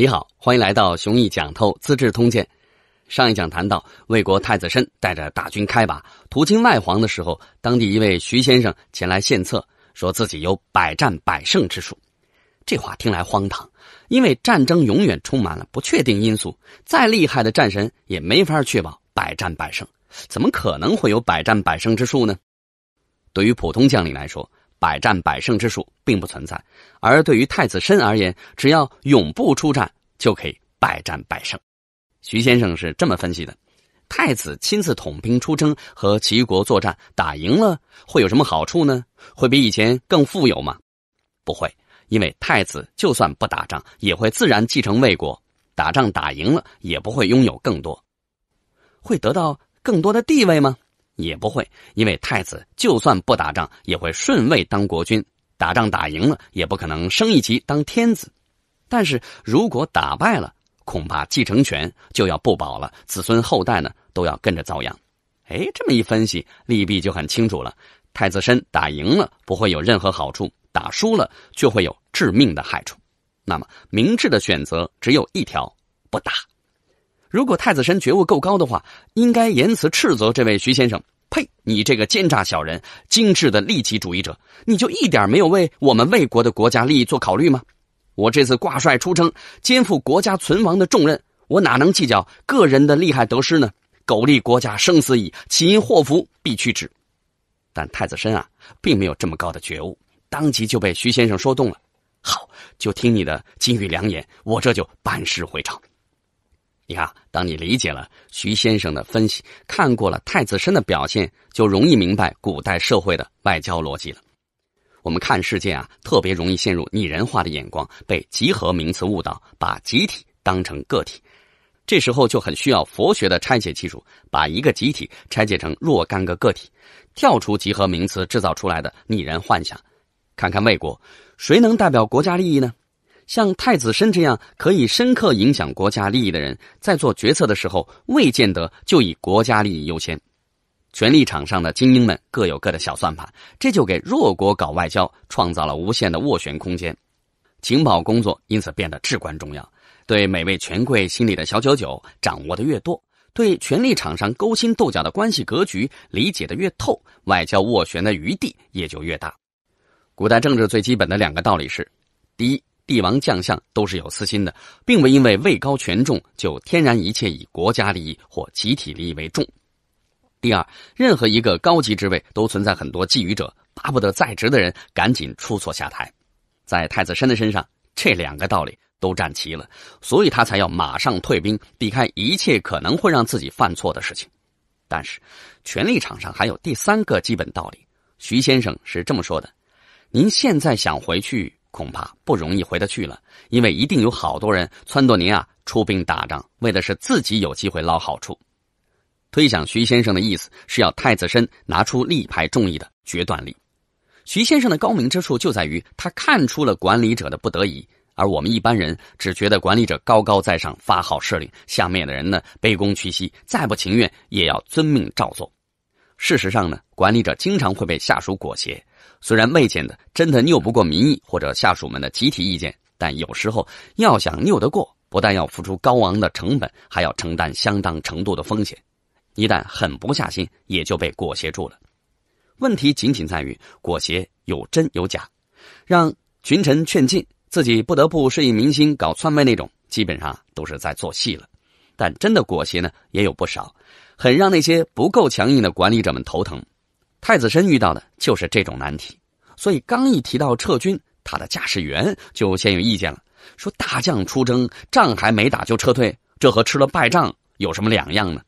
你好，欢迎来到《雄毅讲透资治通鉴》。上一讲谈到，魏国太子申带着大军开拔，途经外黄的时候，当地一位徐先生前来献策，说自己有百战百胜之术。这话听来荒唐，因为战争永远充满了不确定因素，再厉害的战神也没法确保百战百胜，怎么可能会有百战百胜之术呢？对于普通将领来说。百战百胜之术并不存在，而对于太子申而言，只要永不出战，就可以百战百胜。徐先生是这么分析的：太子亲自统兵出征和齐国作战，打赢了会有什么好处呢？会比以前更富有吗？不会，因为太子就算不打仗，也会自然继承魏国；打仗打赢了，也不会拥有更多，会得到更多的地位吗？也不会，因为太子就算不打仗，也会顺位当国君；打仗打赢了，也不可能升一级当天子；但是如果打败了，恐怕继承权就要不保了，子孙后代呢都要跟着遭殃。哎，这么一分析，利弊就很清楚了：太子参打赢了不会有任何好处，打输了就会有致命的害处。那么明智的选择只有一条：不打。如果太子申觉悟够高的话，应该言辞斥责这位徐先生：“呸！你这个奸诈小人，精致的利己主义者，你就一点没有为我们魏国的国家利益做考虑吗？”我这次挂帅出征，肩负国家存亡的重任，我哪能计较个人的利害得失呢？苟利国家生死以，岂因祸福避趋之。但太子申啊，并没有这么高的觉悟，当即就被徐先生说动了。好，就听你的金玉良言，我这就班师回朝。你看，当你理解了徐先生的分析，看过了太子参的表现，就容易明白古代社会的外交逻辑了。我们看世界啊，特别容易陷入拟人化的眼光，被集合名词误导，把集体当成个体。这时候就很需要佛学的拆解技术，把一个集体拆解成若干个个体，跳出集合名词制造出来的拟人幻想，看看魏国谁能代表国家利益呢？像太子申这样可以深刻影响国家利益的人，在做决策的时候，未见得就以国家利益优先。权力场上的精英们各有各的小算盘，这就给弱国搞外交创造了无限的斡旋空间。情报工作因此变得至关重要。对每位权贵心里的小九九掌握的越多，对权力场上勾心斗角的关系格局理解的越透，外交斡旋的余地也就越大。古代政治最基本的两个道理是：第一。帝王将相都是有私心的，并不因为位高权重就天然一切以国家利益或集体利益为重。第二，任何一个高级职位都存在很多觊觎者，巴不得在职的人赶紧出错下台。在太子申的身上，这两个道理都占齐了，所以他才要马上退兵，避开一切可能会让自己犯错的事情。但是，权力场上还有第三个基本道理，徐先生是这么说的：“您现在想回去？”恐怕不容易回得去了，因为一定有好多人撺掇您啊，出兵打仗，为的是自己有机会捞好处。推想徐先生的意思是要太子申拿出力排众议的决断力。徐先生的高明之处就在于他看出了管理者的不得已，而我们一般人只觉得管理者高高在上发号施令，下面的人呢卑躬屈膝，再不情愿也要遵命照做。事实上呢，管理者经常会被下属裹挟。虽然未见得真的拗不过民意或者下属们的集体意见，但有时候要想拗得过，不但要付出高昂的成本，还要承担相当程度的风险。一旦狠不下心，也就被裹挟住了。问题仅仅在于裹挟有真有假，让群臣劝进，自己不得不适应民心搞篡位那种，基本上都是在做戏了。但真的裹挟呢，也有不少。很让那些不够强硬的管理者们头疼，太子申遇到的就是这种难题，所以刚一提到撤军，他的驾驶员就先有意见了，说大将出征，仗还没打就撤退，这和吃了败仗有什么两样呢？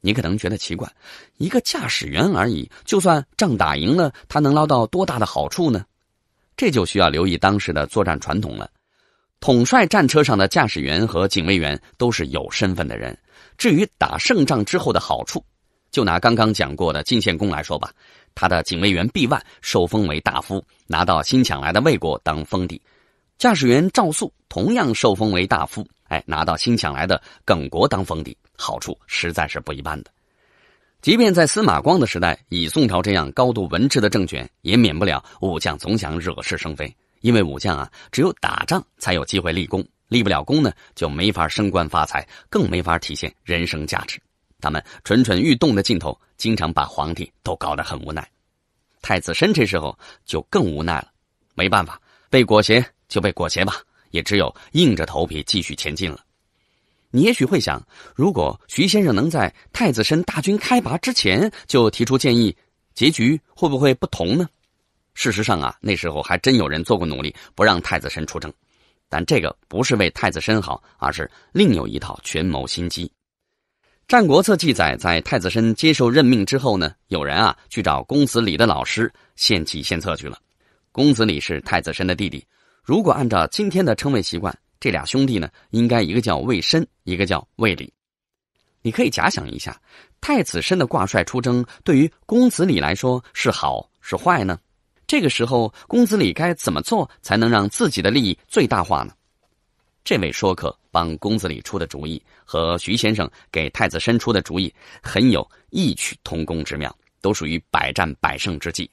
你可能觉得奇怪，一个驾驶员而已，就算仗打赢了，他能捞到多大的好处呢？这就需要留意当时的作战传统了，统帅战车上的驾驶员和警卫员都是有身份的人。至于打胜仗之后的好处，就拿刚刚讲过的晋献公来说吧，他的警卫员毕万受封为大夫，拿到新抢来的魏国当封地；驾驶员赵素同样受封为大夫，哎，拿到新抢来的耿国当封地。好处实在是不一般的。即便在司马光的时代，以宋朝这样高度文治的政权，也免不了武将总想惹是生非，因为武将啊，只有打仗才有机会立功。立不了功呢，就没法升官发财，更没法体现人生价值。他们蠢蠢欲动的劲头，经常把皇帝都搞得很无奈。太子申这时候就更无奈了，没办法，被裹挟就被裹挟吧，也只有硬着头皮继续前进了。你也许会想，如果徐先生能在太子申大军开拔之前就提出建议，结局会不会不同呢？事实上啊，那时候还真有人做过努力，不让太子申出征。但这个不是为太子申好，而是另有一套权谋心机。《战国策》记载，在太子申接受任命之后呢，有人啊去找公子李的老师献计献策去了。公子李是太子申的弟弟，如果按照今天的称谓习惯，这俩兄弟呢，应该一个叫魏申，一个叫魏李。你可以假想一下，太子申的挂帅出征，对于公子李来说是好是坏呢？这个时候，公子里该怎么做才能让自己的利益最大化呢？这位说客帮公子里出的主意和徐先生给太子申出的主意很有异曲同工之妙，都属于百战百胜之计。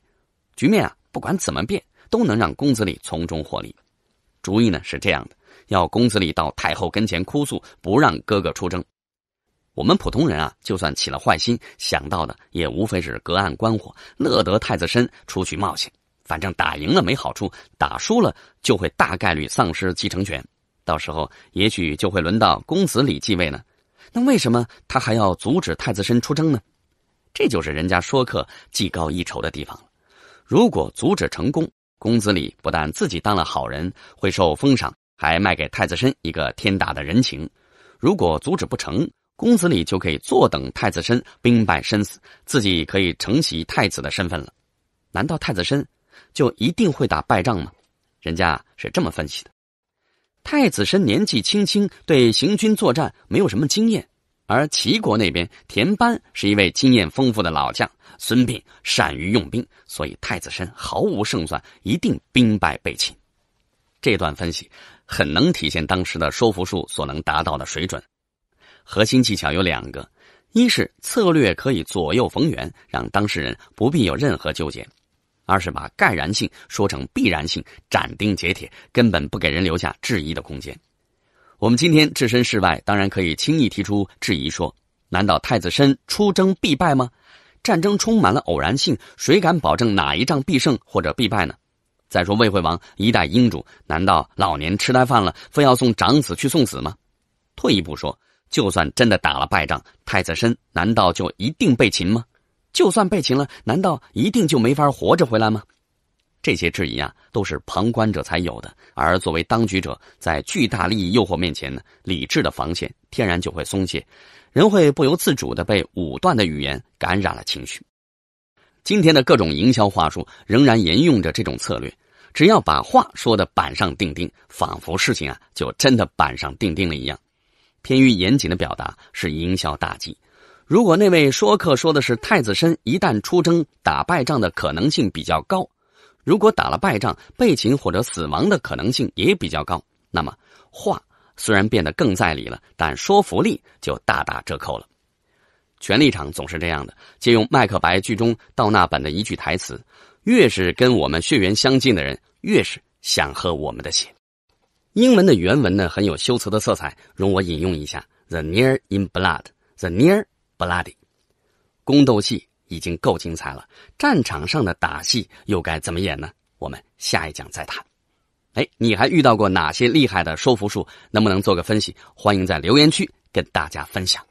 局面啊，不管怎么变，都能让公子里从中获利。主意呢是这样的：要公子里到太后跟前哭诉，不让哥哥出征。我们普通人啊，就算起了坏心，想到的也无非是隔岸观火，乐得太子申出去冒险。反正打赢了没好处，打输了就会大概率丧失继承权，到时候也许就会轮到公子李继位呢。那为什么他还要阻止太子申出征呢？这就是人家说客技高一筹的地方了。如果阻止成功，公子李不但自己当了好人，会受封赏，还卖给太子申一个天大的人情；如果阻止不成，公子李就可以坐等太子申兵败身死，自己可以承袭太子的身份了。难道太子申？就一定会打败仗吗？人家是这么分析的：太子申年纪轻轻，对行军作战没有什么经验；而齐国那边，田班是一位经验丰富的老将，孙膑善于用兵，所以太子申毫无胜算，一定兵败被擒。这段分析很能体现当时的说服术所能达到的水准。核心技巧有两个：一是策略可以左右逢源，让当事人不必有任何纠结。而是把盖然性说成必然性，斩钉截铁，根本不给人留下质疑的空间。我们今天置身事外，当然可以轻易提出质疑：说，难道太子申出征必败吗？战争充满了偶然性，谁敢保证哪一仗必胜或者必败呢？再说魏惠王一代英主，难道老年痴呆犯了，非要送长子去送死吗？退一步说，就算真的打了败仗，太子申难道就一定被擒吗？就算被擒了，难道一定就没法活着回来吗？这些质疑啊，都是旁观者才有的。而作为当局者，在巨大利益诱惑面前呢，理智的防线天然就会松懈，人会不由自主的被武断的语言感染了情绪。今天的各种营销话术仍然沿用着这种策略，只要把话说的板上钉钉，仿佛事情啊就真的板上钉钉了一样。偏于严谨的表达是营销大忌。如果那位说客说的是太子申一旦出征打败仗的可能性比较高，如果打了败仗被擒或者死亡的可能性也比较高，那么话虽然变得更在理了，但说服力就大打折扣了。权力场总是这样的。借用《麦克白》剧中道纳本的一句台词：“越是跟我们血缘相近的人，越是想喝我们的血。”英文的原文呢很有修辞的色彩，容我引用一下：“The near in blood, the near。”布拉迪，宫斗戏已经够精彩了，战场上的打戏又该怎么演呢？我们下一讲再谈。哎，你还遇到过哪些厉害的说服术？能不能做个分析？欢迎在留言区跟大家分享。